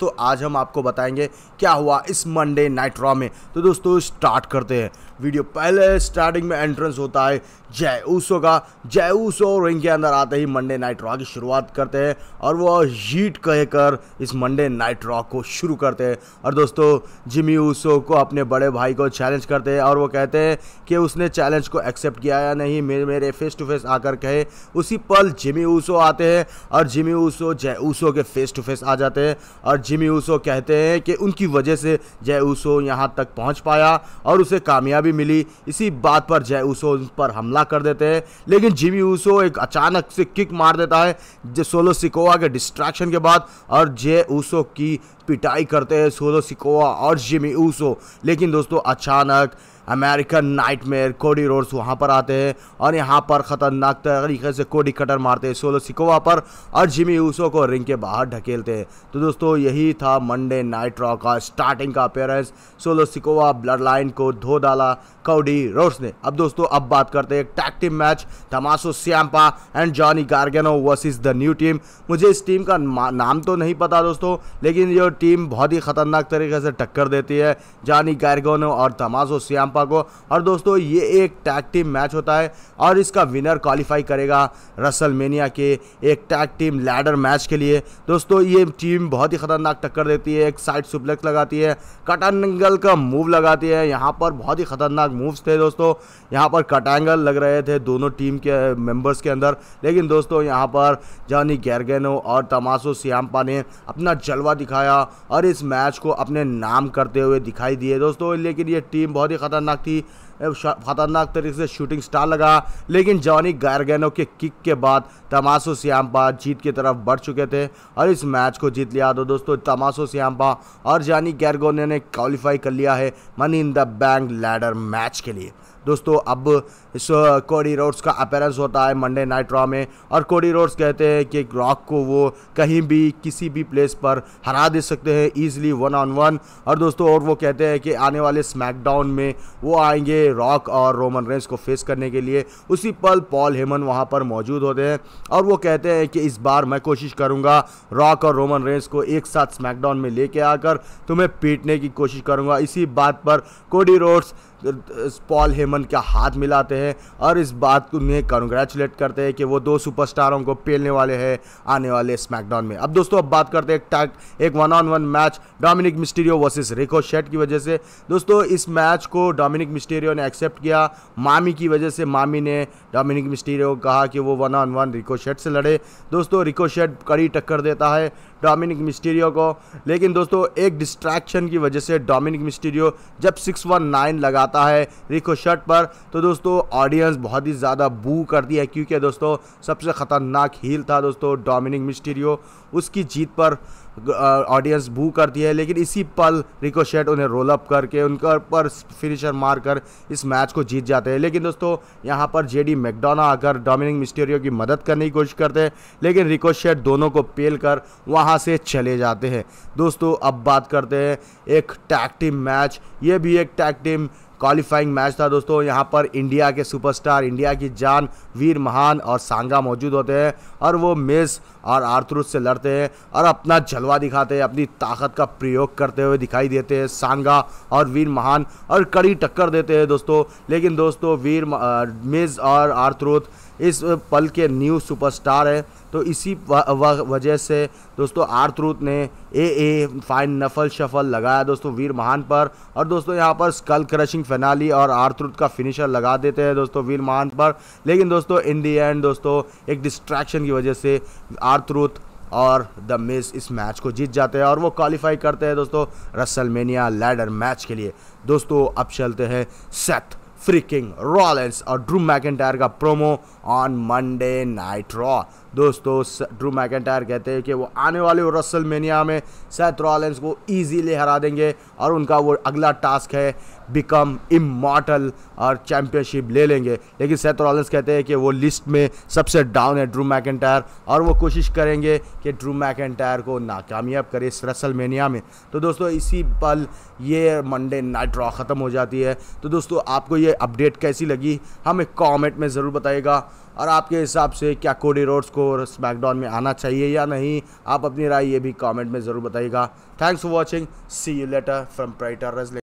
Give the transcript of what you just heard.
तो आज हम आपको बताएंगे क्या हुआ इस मंडे नाइट रॉ में तो दोस्तों स्टार्ट करते हैं वीडियो पहले स्टार्टिंग में एंट्रेंस होता है जय ऊसो का जय ऊसो रिंग के अंदर आते ही मंडे नाइट रॉ की शुरुआत करते हैं और वो हीट कहकर इस मंडे नाइट रॉ को शुरू करते हैं और दोस्तों जिमी ऊसो को अपने बड़े भाई को चैलेंज करते हैं और वो कहते हैं कि उसने चैलेंज को एक्सेप्ट किया या नहीं मेरे मेरे फेस टू फेस आकर कहे उसी पल जिमी ऊसो आते हैं और जिमी ऊसो जय ऊसो के फेस टू फेस आ जाते हैं और जिमी ऊसो कहते हैं कि उनकी वजह से जय ऊसो यहाँ तक पहुँच पाया और उसे कामयाबी मिली इसी बात पर जय ऊसो उन पर हमला कर देते हैं लेकिन जिमी ऊसो एक अचानक से किक मार देता है जो सोलो सिकोवा के डिस्ट्रैक्शन के बाद और जय ऊसो की पिटाई करते हैं सोलो सिकोवा और जिमी ऊसो लेकिन दोस्तों अचानक अमेरिकन नाइटमेयर कोडी रोड्स वहाँ पर आते हैं और यहाँ पर ख़तरनाक तरीके से कोडी कटर मारते हैं सोलो सिकोवा पर और जिमी ऊसो को रिंग के बाहर ढकेलते हैं तो दोस्तों यही था मंडे नाइट रॉ का स्टार्टिंग का appearance Solo Sikoa blood line को धो डाला कोडी रोड्स ने अब दोस्तों अब बात करते हैं टैक्टिव match Tommaso Ciampa and Johnny Gargano is the new team मुझे इस टीम का नाम तो नहीं पता दोस्तों लेकिन ये टीम बहुत ही ख़तरनाक तरीके से टक्कर देती है जॉनी गार्गेनो और तमाशो सियाम्पा जापा को और दोस्तों ये एक टैग टीम मैच होता है और इसका विनर क्वालिफाई करेगा रसल के एक टैग टीम लैडर मैच के लिए दोस्तों ये टीम बहुत ही खतरनाक टक्कर देती है एक साइड सुप्लेक्स लगाती है कटनगल का मूव लगाती है यहाँ पर बहुत ही खतरनाक मूव्स थे दोस्तों यहाँ पर कटैंगल लग रहे थे दोनों टीम के मेंबर्स के अंदर लेकिन दोस्तों यहाँ पर जॉनी गैरगेनो और तमाशो सियाम्पा ने अपना जलवा दिखाया और इस मैच को अपने नाम करते हुए दिखाई दिए दोस्तों लेकिन ये टीम बहुत ही खतरनाक शरणार्थी खतरनाक तरीके से शूटिंग स्टार लगा लेकिन जॉनी गारगेनो के किक के बाद तमाशो श्याम्पा जीत की तरफ बढ़ चुके थे और इस मैच को जीत लिया तो दोस्तों तमाशो श्याम्पा और जॉनी गैरगोने ने क्वालिफाई कर लिया है money in the bank ladder match के लिए दोस्तों अब इस कोडी रोड्स का अपेरेंस होता है मंडे नाइट रॉ में और कोडी रोड्स कहते हैं कि रॉक को वो कहीं भी किसी भी प्लेस पर हरा दे सकते हैं ईजिली वन ऑन वन और दोस्तों और वो कहते हैं कि आने वाले स्मैकडाउन में वो आएंगे रॉक और रोमन रेंस को फेस करने के लिए उसी पल पॉल हेमन वहाँ पर मौजूद होते हैं और वो कहते हैं कि इस बार मैं कोशिश करूँगा रॉक और रोमन रेंस को एक साथ स्मैकडाउन में लेके आकर तुम्हें पीटने की कोशिश करूँगा इसी बात पर कोडी रोड्स पॉल हेमन का हाथ मिलाते हैं और इस बात को उन्हें कंग्रेचुलेट करते हैं कि वो दो सुपरस्टारों को पेलने वाले हैं आने वाले स्मैकडाउन में अब दोस्तों अब बात करते हैं टैग एक one on one match Dominik Mysterio versus Ricochet की वजह से दोस्तों इस मैच को डोमिनिक मिस्टीरियो ने एक्सेप्ट किया मामी की वजह से मामी ने डोमिनिक मिस्टीरियो को कहा कि वो one on one Ricochet से लड़े दोस्तों रिको शेट कड़ी टक्कर देता है डोमिनिक मिस्टीरियो को लेकिन दोस्तों एक डिस्ट्रैक्शन की वजह से डोमिनिक मिस्टीरियो जब 619 लगाता है शर्ट पर तो दोस्तों ऑडियंस बहुत ही ज़्यादा बू करती है क्योंकि दोस्तों सबसे ख़तरनाक हील था दोस्तों डोमिनिक मिस्टीरियो उसकी जीत पर ऑडियंस बू करती है लेकिन इसी पल रिकोशेट उन्हें रोल अप करके उनके ऊपर फिनिशर मार कर इस मैच को जीत जाते हैं लेकिन दोस्तों यहाँ पर जे डी मैकडोना आकर डोमिनिक मिस्टेरियो की मदद करने की कोशिश करते हैं लेकिन रिकोशेट दोनों को पेल कर वहाँ से चले जाते हैं दोस्तों अब बात करते हैं एक टैग टीम मैच ये भी एक टैग टीम क्वालिफाइंग मैच था दोस्तों यहाँ पर इंडिया के सुपरस्टार इंडिया की जान वीर महान और सांगा मौजूद होते हैं और वो मिस और आर्थरूस से लड़ते हैं और अपना जलवा दिखाते हैं अपनी ताकत का प्रयोग करते हुए दिखाई देते हैं सांगा और वीर महान और कड़ी टक्कर देते हैं दोस्तों लेकिन दोस्तों वीर मेज और आर्थरूथ इस पल के न्यू सुपरस्टार हैं तो इसी वजह से दोस्तों आर्थरूथ ने ए ए फाइन नफल शफल लगाया दोस्तों वीर महान पर और दोस्तों यहाँ पर स्कल क्रशिंग फेनाली और आर्थरूथ का फिनिशर लगा देते हैं दोस्तों वीर महान पर लेकिन दोस्तों इन दी एंड दोस्तों एक डिस्ट्रैक्शन की वजह से आर्थरूथ और द मिस इस मैच को जीत जाते हैं और वो क्वालिफाई करते हैं दोस्तों रसलमेनिया लैडर मैच के लिए दोस्तों अब चलते हैं सेथ फ्रिकिंग रॉलेंस और ड्रू मैकेंटायर का promo on Monday night Raw दोस्तों ड्रू मैकेंटायर कहते हैं कि वो आने वाले रसल मेनिया में सैथ रॉलेंस को ईजीली हरा देंगे और उनका वो अगला टास्क है बिकम इमोटल और चैम्पियनशिप ले लेंगे लेकिन सैथ रॉलेंस कहते हैं कि वो लिस्ट में सबसे डाउन है ड्रू मैकेंटायर और वो कोशिश करेंगे कि ड्रू मैकेंटायर को नाकामयाब करे इस रसल मेनिया में तो दोस्तों इसी पल ये मंडे नाइट रॉ ख़त्म हो जाती है तो दोस्तों आपको ये अपडेट कैसी लगी हमें कमेंट में ज़रूर बताइएगा और आपके हिसाब से क्या कोडी रोड्स को स्मैकडाउन में आना चाहिए या नहीं आप अपनी राय ये भी कमेंट में ज़रूर बताइएगा thanks for watching see you later from प्राइटर